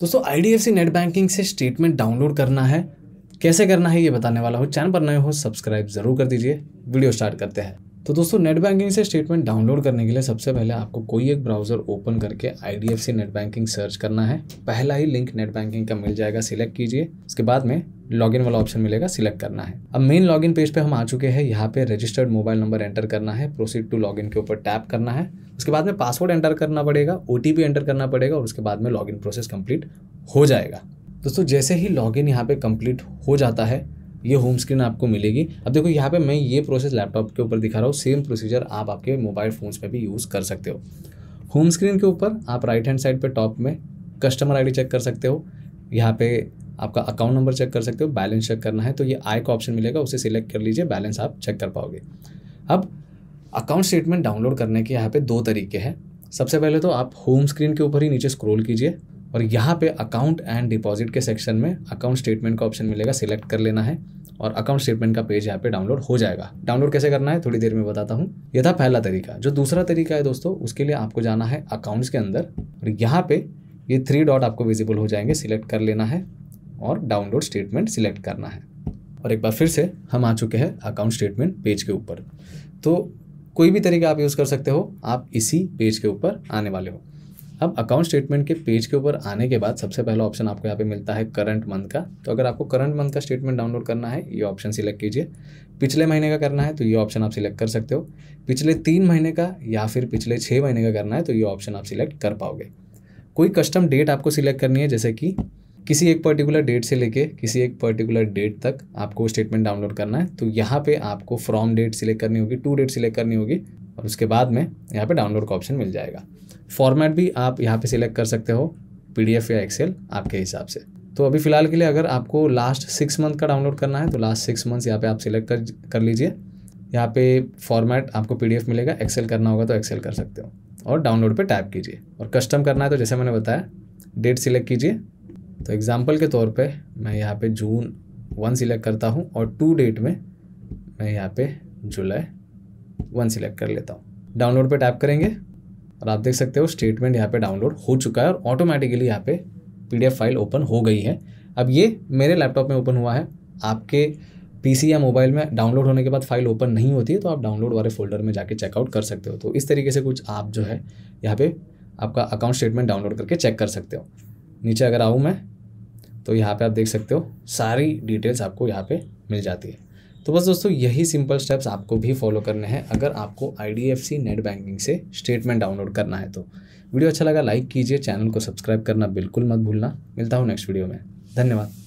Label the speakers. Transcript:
Speaker 1: दोस्तों I D F C net banking से statement download करना है कैसे करना है ये बताने वाला हो चैनल पर नए हो सब्सक्राइब ज़रूर कर दीजिए वीडियो स्टार्ट करते हैं तो दोस्तों नेट बैंकिंग से स्टेटमेंट डाउनलोड करने के लिए सबसे पहले आपको कोई एक ब्राउज़र ओपन करके I D F C net banking search करना है पहला ही लिंक नेट बैंकिंग का मिल जाएगा सिलेक्ट कीजिए उसके बाद में लॉगिन वाला ऑप्शन मिलेगा सिलेक्ट करना है अब मेन लॉगिन पेज पे हम आ चुके हैं यहाँ पे रजिस्टर्ड मोबाइल नंबर एंटर करना है प्रोसीड टू लॉगिन के ऊपर टैप करना है उसके बाद में पासवर्ड एंटर करना पड़ेगा ओ एंटर करना पड़ेगा और उसके बाद में लॉगिन प्रोसेस कंप्लीट हो जाएगा दोस्तों जैसे ही लॉगिन यहाँ पे कंप्लीट हो जाता है ये होम स्क्रीन आपको मिलेगी अब देखो यहाँ पे मैं ये प्रोसेस लैपटॉप के ऊपर दिखा रहा हूँ सेम प्रोसीजर आप आपके मोबाइल फ़ोन्स में भी यूज़ कर सकते हो होम स्क्रीन के ऊपर आप राइट हैंड साइड पे टॉप में कस्टमर आईडी चेक कर सकते हो यहाँ पे आपका अकाउंट नंबर चेक कर सकते हो बैलेंस चेक करना है तो ये आई का ऑप्शन मिलेगा उसे सिलेक्ट कर लीजिए बैलेंस आप चेक कर पाओगे अब अकाउंट स्टेटमेंट डाउनलोड करने के यहाँ पे दो तरीके हैं सबसे पहले तो आप होम स्क्रीन के ऊपर ही नीचे स्क्रोल कीजिए और यहाँ पे अकाउंट एंड डिपॉजिट के सेक्शन में अकाउंट स्टेटमेंट का ऑप्शन मिलेगा सिलेक्ट कर लेना है और अकाउंट स्टेटमेंट का पेज यहाँ पे डाउनलोड हो जाएगा डाउनलोड कैसे करना है थोड़ी देर में बताता हूँ यह था पहला तरीका जो दूसरा तरीका है दोस्तों उसके लिए आपको जाना है अकाउंट्स के अंदर और यहाँ पे ये थ्री डॉट आपको विजिबल हो जाएंगे सिलेक्ट कर लेना है और डाउनलोड स्टेटमेंट सिलेक्ट करना है और एक बार फिर से हम आ चुके हैं अकाउंट स्टेटमेंट पेज के ऊपर तो कोई भी तरीका आप यूज़ कर सकते हो आप इसी पेज के ऊपर आने वाले हो अब अकाउंट स्टेटमेंट के पेज के ऊपर आने के बाद सबसे पहला ऑप्शन आपको यहाँ पे मिलता है करंट मंथ का तो अगर आपको करंट मंथ का स्टेटमेंट डाउनलोड करना है ये ऑप्शन सिलेक्ट कीजिए पिछले महीने का करना है तो ये ऑप्शन आप सिलेक्ट कर सकते हो पिछले तीन महीने का या फिर पिछले छः महीने का करना है तो ये ऑप्शन आप सिलेक्ट कर पाओगे कोई कस्टम डेट आपको सिलेक्ट करनी है जैसे कि किसी एक पर्टिकुलर डेट से लेके किसी एक पर्टिकुलर डेट तक आपको स्टेटमेंट डाउनलोड करना है तो यहाँ पे आपको फ्रॉम डेट सिलेक्ट करनी होगी टू डेट सिलेक्ट करनी होगी और उसके बाद में यहाँ पे डाउनलोड का ऑप्शन मिल जाएगा फॉर्मेट भी आप यहाँ पे सिलेक्ट कर सकते हो पी या एक्सेल आपके हिसाब से तो अभी फ़िलहाल के लिए अगर आपको लास्ट सिक्स मंथ का डाउनलोड करना है तो लास्ट सिक्स मंथ्स यहाँ पे आप सिलेक्ट कर कर लीजिए यहाँ पे फॉर्मेट आपको पी मिलेगा एक्सेल करना होगा तो एक्सेल कर सकते हो और डाउनलोड पे टैप कीजिए और कस्टम करना है तो जैसे मैंने बताया डेट सिलेक्ट कीजिए तो एग्ज़ाम्पल के तौर पे मैं यहाँ पे जून वन सिलेक्ट करता हूँ और टू डेट में मैं यहाँ पे जुलाई वन सिलेक्ट कर लेता हूँ डाउनलोड पे टैप करेंगे और आप देख सकते हो स्टेटमेंट यहाँ पे डाउनलोड हो चुका है और ऑटोमेटिकली यहाँ पे पीडीएफ फाइल ओपन हो गई है अब ये मेरे लैपटॉप में ओपन हुआ है आपके पीसी या मोबाइल में डाउनलोड होने के बाद फाइल ओपन नहीं होती है तो आप डाउनलोड वाले फोल्डर में जाके चेकआउट कर सकते हो तो इस तरीके से कुछ आप जो है यहाँ पे आपका अकाउंट स्टेटमेंट डाउनलोड करके चेक कर सकते हो नीचे अगर आऊँ मैं तो यहाँ पे आप देख सकते हो सारी डिटेल्स आपको यहाँ पे मिल जाती है तो बस दोस्तों यही सिंपल स्टेप्स आपको भी फॉलो करने हैं अगर आपको आई नेट बैंकिंग से स्टेटमेंट डाउनलोड करना है तो वीडियो अच्छा लगा लाइक कीजिए चैनल को सब्सक्राइब करना बिल्कुल मत भूलना मिलता हूँ नेक्स्ट वीडियो में धन्यवाद